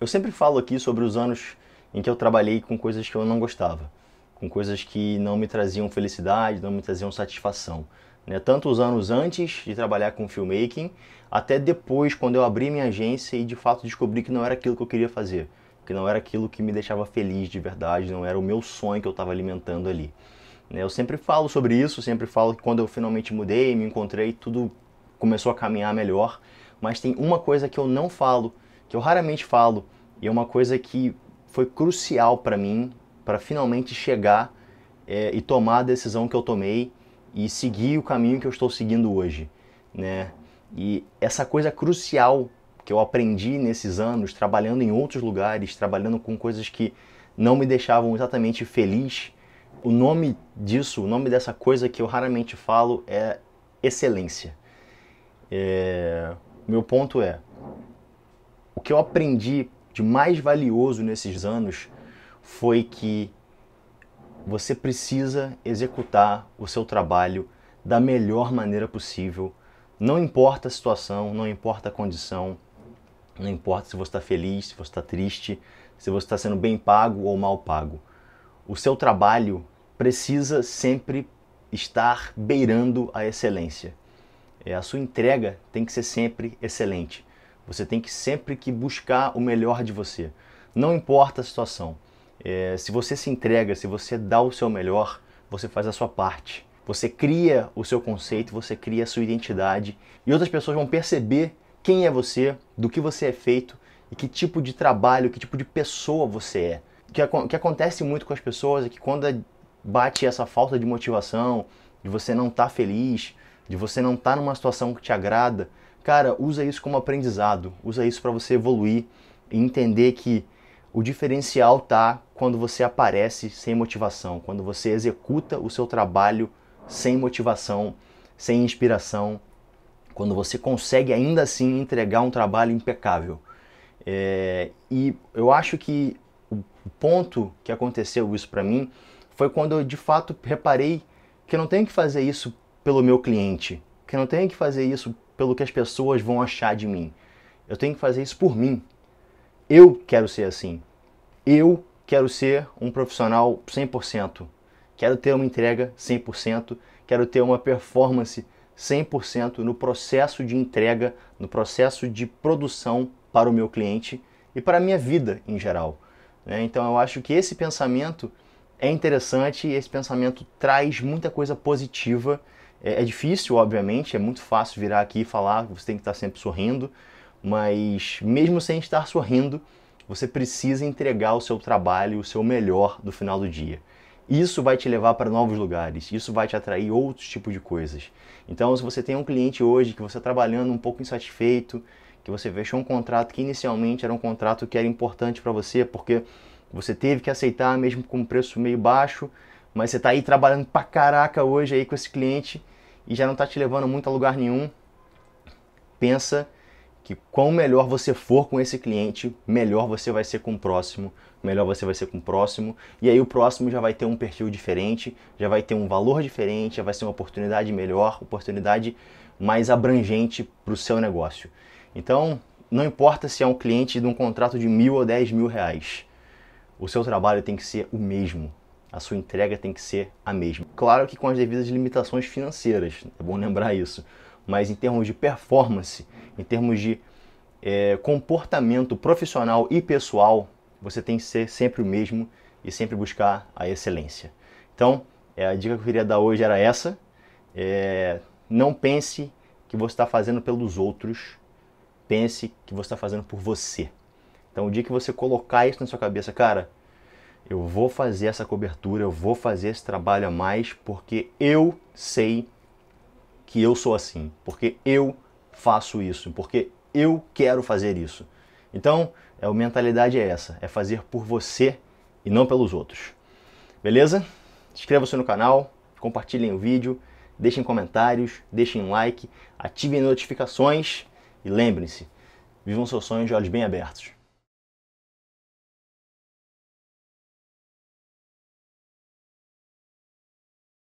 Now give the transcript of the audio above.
Eu sempre falo aqui sobre os anos em que eu trabalhei com coisas que eu não gostava, com coisas que não me traziam felicidade, não me traziam satisfação. Né? Tanto os anos antes de trabalhar com filmmaking, até depois, quando eu abri minha agência e de fato descobri que não era aquilo que eu queria fazer, que não era aquilo que me deixava feliz de verdade, não era o meu sonho que eu estava alimentando ali. Né? Eu sempre falo sobre isso, sempre falo que quando eu finalmente mudei, me encontrei, tudo começou a caminhar melhor, mas tem uma coisa que eu não falo que eu raramente falo e é uma coisa que foi crucial para mim para finalmente chegar é, e tomar a decisão que eu tomei e seguir o caminho que eu estou seguindo hoje, né? E essa coisa crucial que eu aprendi nesses anos trabalhando em outros lugares, trabalhando com coisas que não me deixavam exatamente feliz, o nome disso, o nome dessa coisa que eu raramente falo é excelência. É... Meu ponto é, o que eu aprendi de mais valioso nesses anos foi que você precisa executar o seu trabalho da melhor maneira possível. Não importa a situação, não importa a condição, não importa se você está feliz, se você está triste, se você está sendo bem pago ou mal pago. O seu trabalho precisa sempre estar beirando a excelência. É, a sua entrega tem que ser sempre excelente. Você tem que sempre que buscar o melhor de você. Não importa a situação. É, se você se entrega, se você dá o seu melhor, você faz a sua parte. Você cria o seu conceito, você cria a sua identidade e outras pessoas vão perceber quem é você, do que você é feito e que tipo de trabalho, que tipo de pessoa você é. O que, o que acontece muito com as pessoas é que quando bate essa falta de motivação, de você não estar tá feliz, de você não estar tá numa situação que te agrada, Cara, usa isso como aprendizado, usa isso para você evoluir e entender que o diferencial tá quando você aparece sem motivação, quando você executa o seu trabalho sem motivação, sem inspiração, quando você consegue ainda assim entregar um trabalho impecável. É, e eu acho que o ponto que aconteceu isso para mim foi quando eu de fato reparei que eu não tenho que fazer isso pelo meu cliente, que eu não tenho que fazer isso pelo que as pessoas vão achar de mim. Eu tenho que fazer isso por mim. Eu quero ser assim. Eu quero ser um profissional 100%. Quero ter uma entrega 100%. Quero ter uma performance 100% no processo de entrega, no processo de produção para o meu cliente e para a minha vida em geral. Né? Então eu acho que esse pensamento é interessante e esse pensamento traz muita coisa positiva é, é difícil, obviamente, é muito fácil virar aqui e falar, você tem que estar sempre sorrindo, mas mesmo sem estar sorrindo, você precisa entregar o seu trabalho, o seu melhor no final do dia. Isso vai te levar para novos lugares, isso vai te atrair outros tipos de coisas. Então, se você tem um cliente hoje que você está trabalhando um pouco insatisfeito, que você fechou um contrato que inicialmente era um contrato que era importante para você, porque você teve que aceitar mesmo com um preço meio baixo, mas você está aí trabalhando pra caraca hoje aí com esse cliente e já não está te levando muito a lugar nenhum. Pensa que quanto melhor você for com esse cliente, melhor você vai ser com o próximo, melhor você vai ser com o próximo, e aí o próximo já vai ter um perfil diferente, já vai ter um valor diferente, já vai ser uma oportunidade melhor, oportunidade mais abrangente para o seu negócio. Então, não importa se é um cliente de um contrato de mil ou dez mil reais, o seu trabalho tem que ser o mesmo a sua entrega tem que ser a mesma. Claro que com as devidas limitações financeiras, é bom lembrar isso, mas em termos de performance, em termos de é, comportamento profissional e pessoal, você tem que ser sempre o mesmo e sempre buscar a excelência. Então, é, a dica que eu queria dar hoje era essa. É, não pense que você está fazendo pelos outros, pense que você está fazendo por você. Então, o dia que você colocar isso na sua cabeça, cara, eu vou fazer essa cobertura, eu vou fazer esse trabalho a mais porque eu sei que eu sou assim, porque eu faço isso, porque eu quero fazer isso. Então, é, a mentalidade é essa, é fazer por você e não pelos outros. Beleza? Inscreva-se no canal, compartilhem o vídeo, deixem comentários, deixem like, ativem notificações e lembrem-se, vivam seus sonhos de olhos bem abertos.